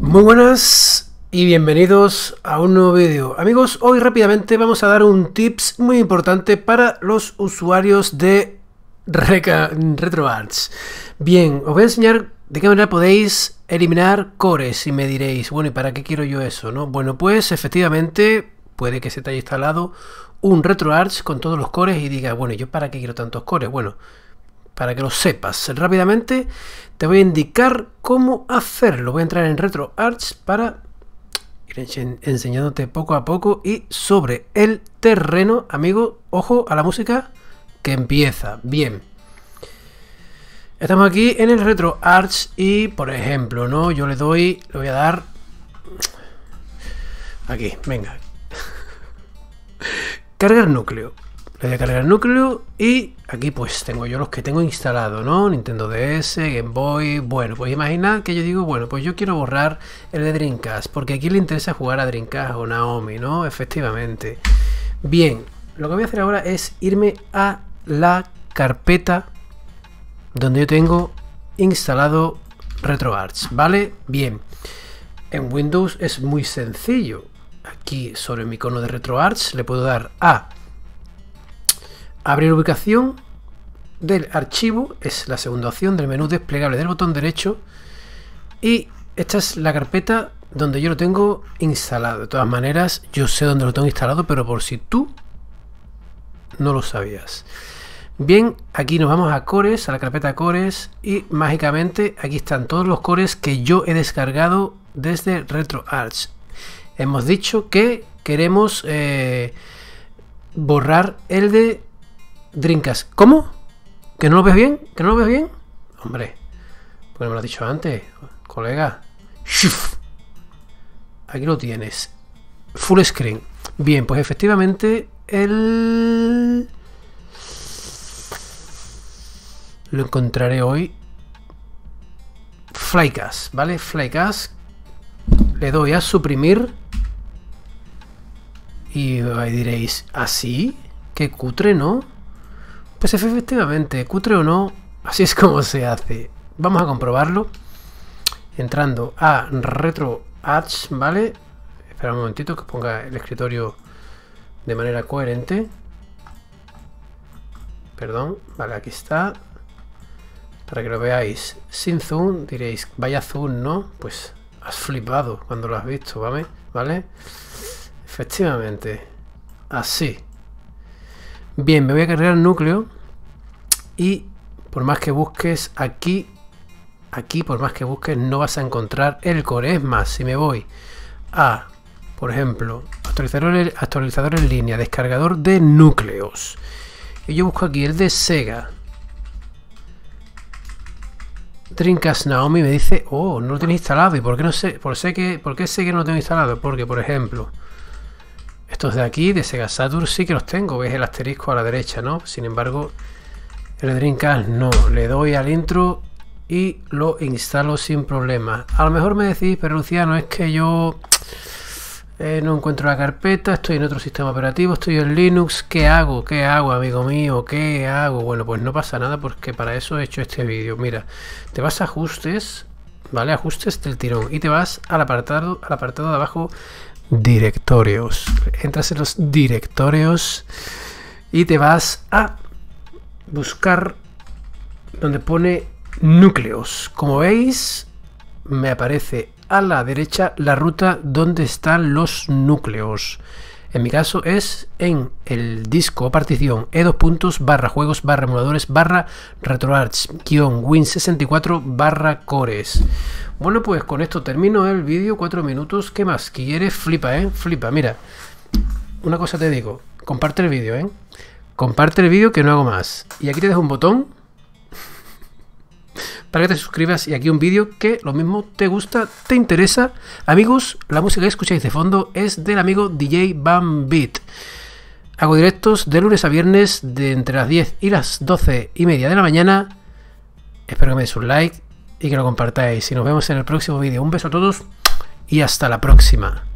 Muy buenas y bienvenidos a un nuevo vídeo. Amigos, hoy rápidamente vamos a dar un tips muy importante para los usuarios de RetroArch. Bien, os voy a enseñar de qué manera podéis eliminar cores y me diréis, bueno, ¿y para qué quiero yo eso? ¿no? Bueno, pues efectivamente puede que se te haya instalado un RetroArch con todos los cores y diga, bueno, ¿yo para qué quiero tantos cores? Bueno, para que lo sepas. Rápidamente te voy a indicar cómo hacerlo. Voy a entrar en RetroArch para ir enseñándote poco a poco y sobre el terreno, amigo, ojo a la música que empieza. Bien. Estamos aquí en el RetroArch y, por ejemplo, ¿no? Yo le doy, le voy a dar... Aquí, venga. Cargar núcleo. Le voy a cargar el núcleo y aquí pues tengo yo los que tengo instalado, ¿no? Nintendo DS, Game Boy... Bueno, pues imaginad que yo digo, bueno, pues yo quiero borrar el de Dreamcast, porque aquí le interesa jugar a Dreamcast o Naomi, ¿no? Efectivamente. Bien, lo que voy a hacer ahora es irme a la carpeta donde yo tengo instalado RetroArch, ¿vale? Bien, en Windows es muy sencillo. Aquí sobre mi icono de RetroArch le puedo dar a Abrir ubicación del archivo es la segunda opción del menú desplegable del botón derecho y esta es la carpeta donde yo lo tengo instalado. De todas maneras, yo sé dónde lo tengo instalado, pero por si tú no lo sabías. Bien, aquí nos vamos a cores, a la carpeta cores y mágicamente aquí están todos los cores que yo he descargado desde RetroArch. Hemos dicho que queremos eh, borrar el de Drinkas. ¿Cómo? ¿Que no lo ves bien? ¿Que no lo ves bien? Hombre, pues me lo has dicho antes, colega. Aquí lo tienes. Full screen. Bien, pues efectivamente el... Lo encontraré hoy. Flycast, ¿vale? Flycast. Le doy a suprimir. Y diréis, ¿así? ¿ah, Qué cutre, ¿no? Pues efectivamente, cutre o no, así es como se hace. Vamos a comprobarlo. Entrando a Retro H, ¿vale? Espera un momentito que ponga el escritorio de manera coherente. Perdón, vale, aquí está. Para que lo veáis sin zoom, diréis, vaya zoom, ¿no? Pues has flipado cuando lo has visto, ¿vale? ¿Vale? Efectivamente, así. Bien, me voy a cargar el núcleo y por más que busques aquí, aquí por más que busques no vas a encontrar el core. Es más, si me voy a, por ejemplo, actualizador, en línea, descargador de núcleos. Y yo busco aquí el de Sega. Trinkas Naomi me dice, oh, no lo tienes instalado. ¿Y por qué no sé? Por sé que, ¿Por qué sé que no lo tengo instalado? Porque, por ejemplo, estos de aquí, de Sega Saturn, sí que los tengo. ves el asterisco a la derecha, ¿no? Sin embargo, el Dreamcast no. Le doy al intro y lo instalo sin problema. A lo mejor me decís, pero Luciano, es que yo eh, no encuentro la carpeta, estoy en otro sistema operativo, estoy en Linux. ¿Qué hago? ¿Qué hago, amigo mío? ¿Qué hago? Bueno, pues no pasa nada porque para eso he hecho este vídeo. Mira, te vas a ajustes, ¿vale? Ajustes del tirón y te vas al apartado, al apartado de abajo directorios. Entras en los directorios y te vas a buscar donde pone núcleos. Como veis, me aparece a la derecha la ruta donde están los núcleos. En mi caso es en el disco o partición e dos puntos barra juegos barra emuladores barra retroarch win 64 barra cores. Bueno, pues con esto termino el vídeo, Cuatro minutos. ¿Qué más? ¿Quieres? Flipa, ¿eh? Flipa, mira. Una cosa te digo, comparte el vídeo, ¿eh? Comparte el vídeo que no hago más. Y aquí te dejo un botón para que te suscribas y aquí un vídeo que lo mismo te gusta, te interesa. Amigos, la música que escucháis de fondo es del amigo DJ Bambit. Hago directos de lunes a viernes de entre las 10 y las 12 y media de la mañana. Espero que me des un like y que lo compartáis. Y nos vemos en el próximo vídeo. Un beso a todos y hasta la próxima.